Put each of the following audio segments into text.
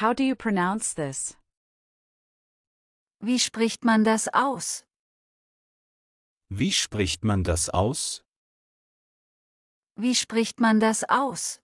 How do you pronounce this? Wie spricht man das aus? Wie spricht man das aus? Wie spricht man das aus?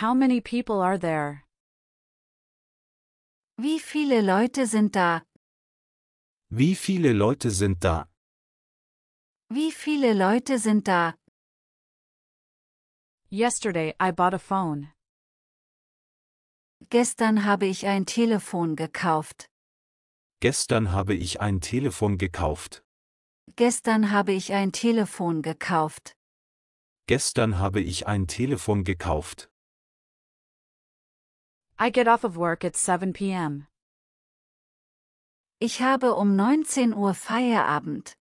How many people are there? Wie viele Leute sind da? Wie viele Leute sind da? Wie viele Leute sind da? Yesterday I bought a phone. Gestern habe ich ein Telefon gekauft. Gestern habe ich ein Telefon gekauft. Gestern habe ich ein Telefon gekauft. Gestern habe ich ein Telefon gekauft. I get off of work at 7 p.m. Ich habe um 19 Uhr Feierabend.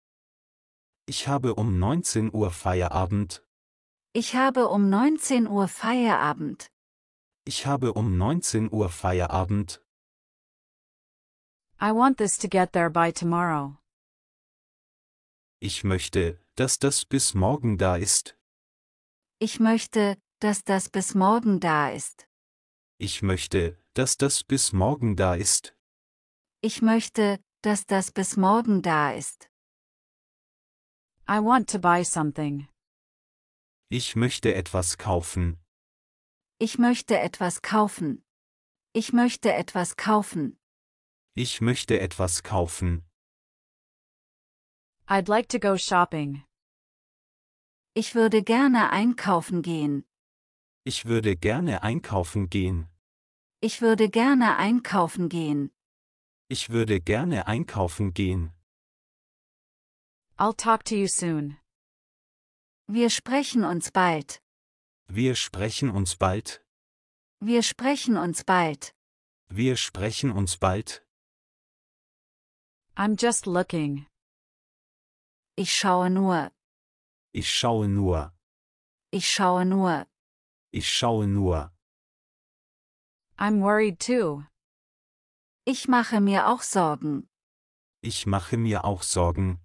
Ich habe um 19 Uhr Feierabend. Ich habe um 19 Uhr Feierabend. Ich habe um 19 Uhr Feierabend. I want this to get there by tomorrow. Ich möchte, dass das bis morgen da ist. Ich möchte, dass das bis morgen da ist. Ich möchte, dass das bis morgen da ist. Ich möchte, dass das bis morgen da ist. I want to buy something. Ich möchte etwas kaufen. Ich möchte etwas kaufen. Ich möchte etwas kaufen. Ich möchte etwas kaufen. I'd like to go shopping. Ich würde gerne einkaufen gehen. Ich würde gerne einkaufen gehen. Ich würde gerne einkaufen gehen. Ich würde gerne einkaufen gehen. I'll talk to you soon. Wir sprechen uns bald. Wir sprechen uns bald. Wir sprechen uns bald. Wir sprechen uns bald. I'm just looking. Ich schaue nur. Ich schaue nur. Ich schaue nur. Ich schaue nur. I'm worried too. Ich mache mir auch Sorgen. Ich mache mir auch Sorgen.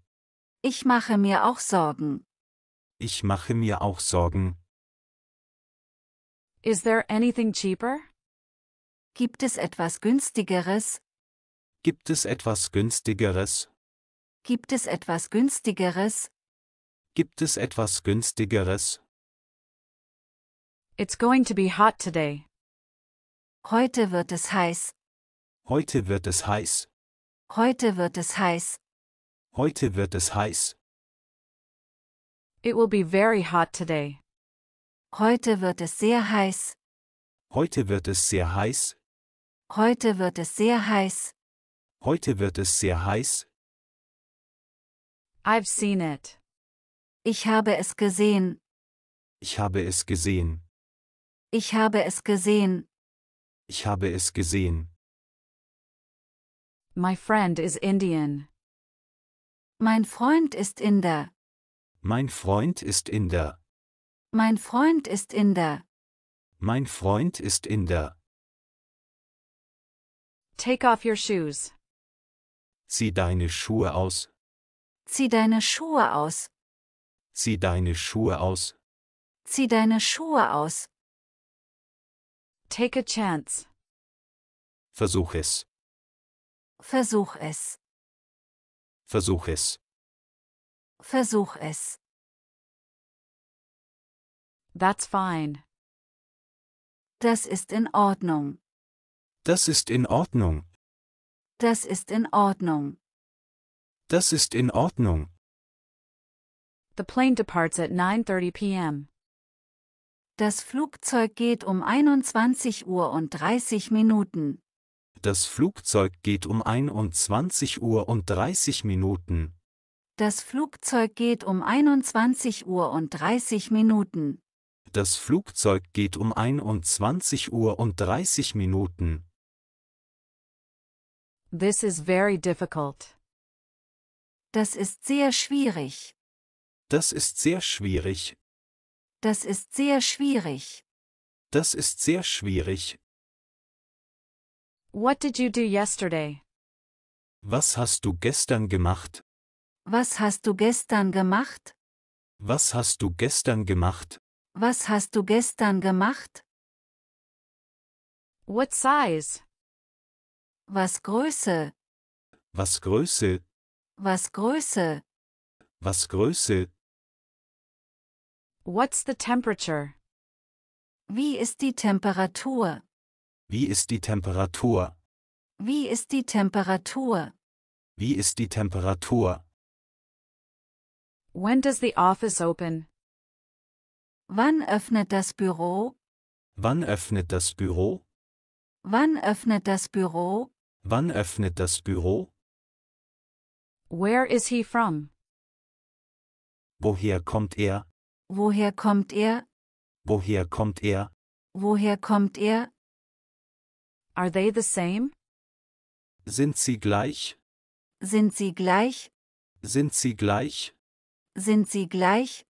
Ich mache mir auch Sorgen. Ich mache mir auch Sorgen. Is there anything cheaper? Gibt es etwas günstigeres? Gibt es etwas günstigeres? Gibt es etwas günstigeres? Gibt es etwas günstigeres? It's going to be hot today. Heute wird es heiß. Heute wird es heiß. Heute wird es heiß. Heute wird es heiß. It will be very hot today. Heute wird es sehr heiß. Heute wird es sehr heiß. Heute wird es sehr heiß. Heute wird es sehr heiß. I've seen it. Ich habe es gesehen. Ich habe es gesehen. Ich habe es gesehen. Ich habe es gesehen. My friend is Indian. Mein Freund ist Inder. Mein Freund ist Inder. Mein Freund ist Inder. Mein Freund ist Inder. Take off your shoes. Zieh deine Schuhe aus. Zieh deine Schuhe aus. Zieh deine Schuhe aus. Zieh deine Schuhe aus. Take a chance. Versuch es. Versuch es. Versuch es. Versuch es. That's fine. Das ist in Ordnung. Das ist in Ordnung. Das ist in Ordnung. Das ist in Ordnung. The plane departs at 9:30 p.m. Das Flugzeug geht um 21 Uhr und 30 Minuten. Das Flugzeug geht um 21 Uhr und 30 Minuten. Das Flugzeug geht um 21 Uhr und 30 Minuten. Das Flugzeug geht um 21 Uhr und 30 Minuten. This is very difficult. Das ist sehr schwierig. Das ist sehr schwierig. Das ist sehr schwierig. Das ist sehr schwierig. What did you do yesterday? Was hast du gestern gemacht? Was hast du gestern gemacht? Was hast du gestern gemacht? Was hast du gestern gemacht? What size? Was Größe? Was Größe? Was Größe? Was Größe? What's the temperature? Wie ist die Temperatur? Wie ist die Temperatur? Wie ist die Temperatur? Wie ist die Temperatur? When does the office open? Wann öffnet das Büro? Wann öffnet das Büro? Wann öffnet das Büro? Wann öffnet das Büro? Where is he from? Woher kommt er? Woher kommt er? Woher kommt er? Woher kommt er? Are they the same? Sind sie gleich? Sind sie gleich? Sind sie gleich? Sind sie gleich?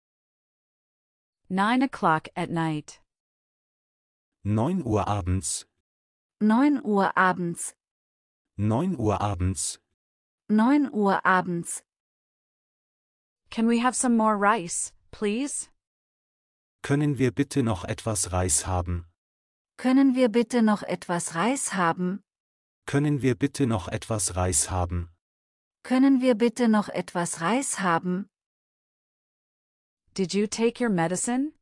9 o'clock at night. 9 Uhr abends. 9 Uhr abends. 9 Uhr abends. 9 Uhr abends. Can we have some more rice, please? Können wir bitte noch etwas Reis haben? Können wir bitte noch etwas Reis haben? Können wir bitte noch etwas Reis haben? Können wir bitte noch etwas Reis haben? Did you take your medicine?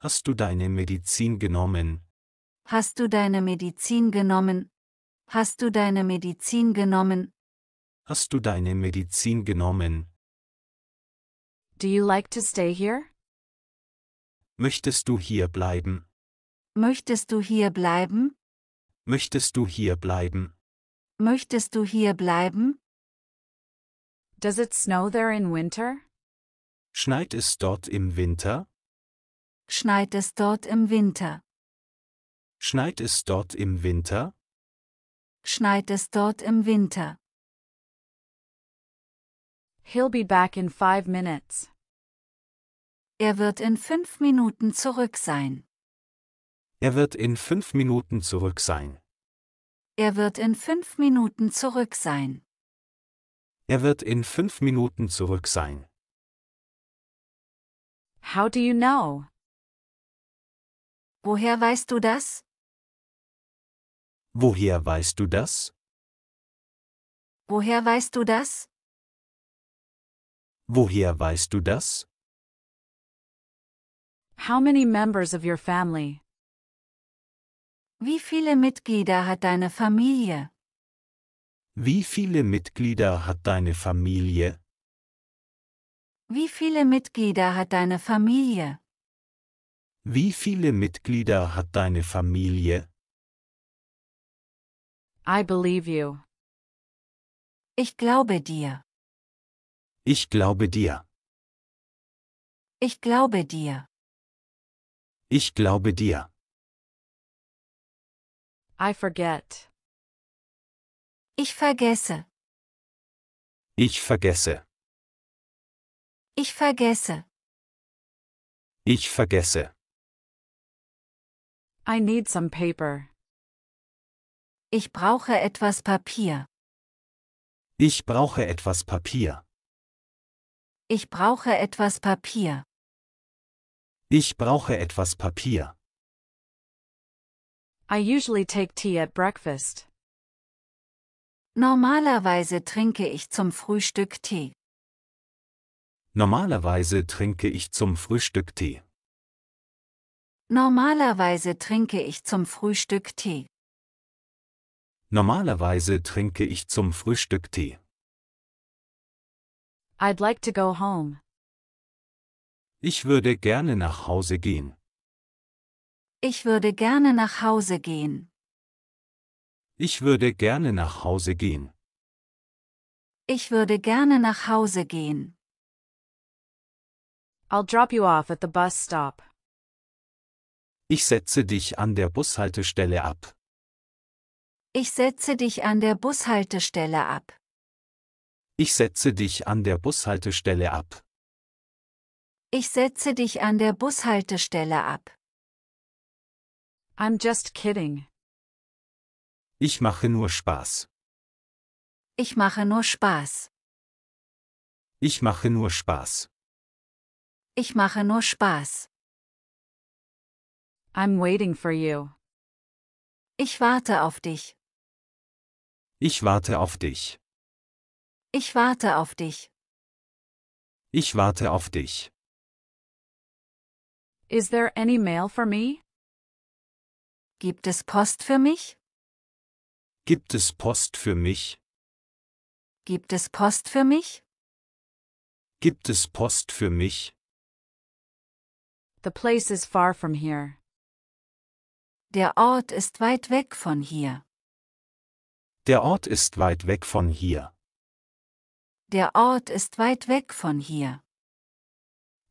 Hast du deine Medizin genommen? Hast du deine Medizin genommen? Hast du deine Medizin genommen? Hast du deine Medizin genommen? Do you like to stay here? Möchtest du hier bleiben? Möchtest du hier bleiben? Möchtest du hier bleiben? Möchtest du hier bleiben? Does it snow there in winter? Schneit es dort im Winter? Schneit es dort im Winter? Schneit es dort im Winter? Schneit es dort im Winter? He'll be back in five minutes. Er wird in fünf Minuten zurück sein. Er wird in fünf Minuten zurück sein. Er wird in fünf Minuten zurück sein. Er wird in fünf Minuten zurück sein. How do you know? Woher weißt du das? Woher weißt du das? Woher weißt du das? Woher weißt du das? How many members of your family? Wie viele Mitglieder hat deine Familie? Wie viele Mitglieder hat deine Familie? Wie viele Mitglieder hat deine Familie? Wie viele Mitglieder hat deine Familie? I believe you. Ich glaube dir. Ich glaube dir. Ich glaube dir. Ich glaube dir. I forget. Ich vergesse. Ich vergesse. Ich vergesse. Ich vergesse. I need some paper. Ich brauche etwas Papier. Ich brauche etwas Papier. Ich brauche etwas Papier. Ich brauche etwas Papier. I usually take tea at breakfast. Normalerweise trinke ich zum Frühstück Tee. Normalerweise trinke ich zum Frühstück Tee. Normalerweise trinke ich zum Frühstück Tee. Normalerweise trinke ich zum Frühstück Tee. I'd like to go home. Ich würde gerne nach Hause gehen. Ich würde gerne nach Hause gehen. Ich würde gerne nach Hause gehen. Ich würde gerne nach Hause gehen. I'll drop you off at the bus stop. Ich setze dich an der Bushaltestelle ab. Ich setze dich an der Bushaltestelle ab. Ich setze dich an der Bushaltestelle ab. Ich setze dich an der Bushaltestelle ab. I'm just kidding. Ich mache nur Spaß. Ich mache nur Spaß. Ich mache nur Spaß. Ich mache nur Spaß. I'm waiting for you. Ich warte auf dich. Ich warte auf dich. Ich warte auf dich. Ich warte auf dich. Is there any mail for me? Gibt es Post für mich? Gibt es Post für mich? Gibt es Post für mich? Gibt es Post für mich? The place is far from here. Der Ort ist weit weg von hier. Der Ort ist weit weg von hier. Der Ort ist weit weg von hier.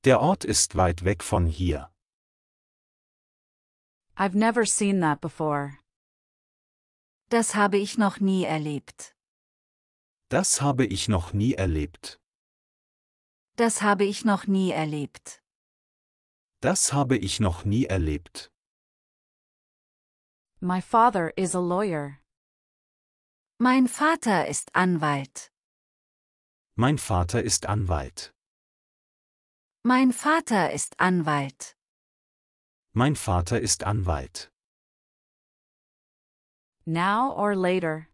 Der Ort ist weit weg von hier. I've never seen that before. Das habe ich noch nie erlebt. Das habe ich noch nie erlebt. Das habe ich noch nie erlebt. Das habe ich noch nie erlebt. My father is a lawyer. Mein Vater ist Anwalt. Mein Vater ist Anwalt. Mein Vater ist Anwalt. Mein Vater ist Anwalt. Now or later.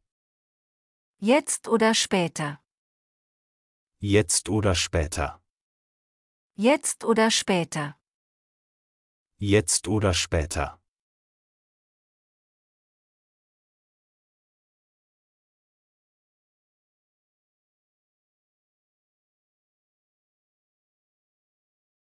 Jetzt oder später. Jetzt oder später. Jetzt oder später jetzt oder später.